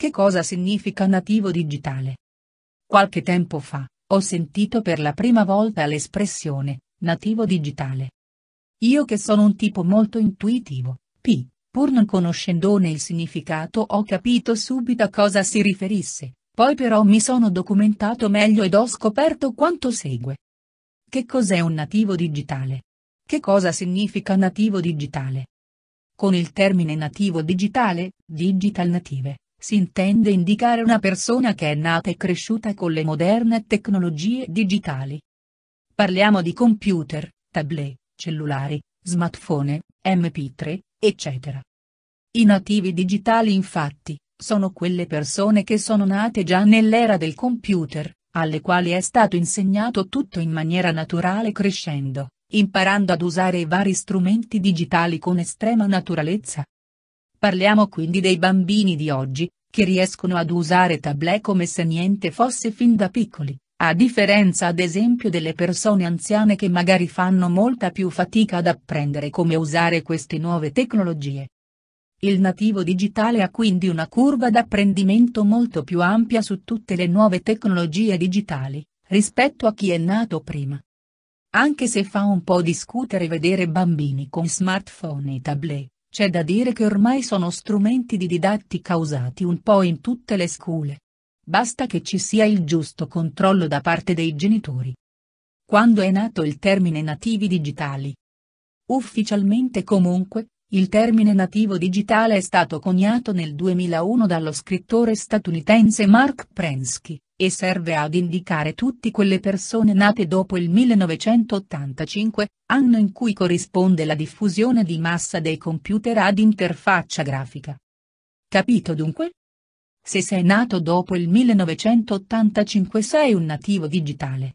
Che cosa significa nativo digitale? Qualche tempo fa, ho sentito per la prima volta l'espressione, nativo digitale. Io che sono un tipo molto intuitivo, p, pur non conoscendone il significato ho capito subito a cosa si riferisse, poi però mi sono documentato meglio ed ho scoperto quanto segue. Che cos'è un nativo digitale? Che cosa significa nativo digitale? Con il termine nativo digitale, digital native, si intende indicare una persona che è nata e cresciuta con le moderne tecnologie digitali. Parliamo di computer, tablet, cellulari, smartphone, mp3, eccetera. I nativi digitali infatti, sono quelle persone che sono nate già nell'era del computer, alle quali è stato insegnato tutto in maniera naturale crescendo, imparando ad usare i vari strumenti digitali con estrema naturalezza. Parliamo quindi dei bambini di oggi, che riescono ad usare tablet come se niente fosse fin da piccoli, a differenza ad esempio delle persone anziane che magari fanno molta più fatica ad apprendere come usare queste nuove tecnologie. Il nativo digitale ha quindi una curva d'apprendimento molto più ampia su tutte le nuove tecnologie digitali, rispetto a chi è nato prima. Anche se fa un po' discutere vedere bambini con smartphone e tablet, c'è da dire che ormai sono strumenti di didattica usati un po' in tutte le scuole. Basta che ci sia il giusto controllo da parte dei genitori. Quando è nato il termine nativi digitali? Ufficialmente comunque, il termine nativo digitale è stato coniato nel 2001 dallo scrittore statunitense Mark Prensky, e serve ad indicare tutte quelle persone nate dopo il 1985, anno in cui corrisponde la diffusione di massa dei computer ad interfaccia grafica. Capito dunque? Se sei nato dopo il 1985 sei un nativo digitale,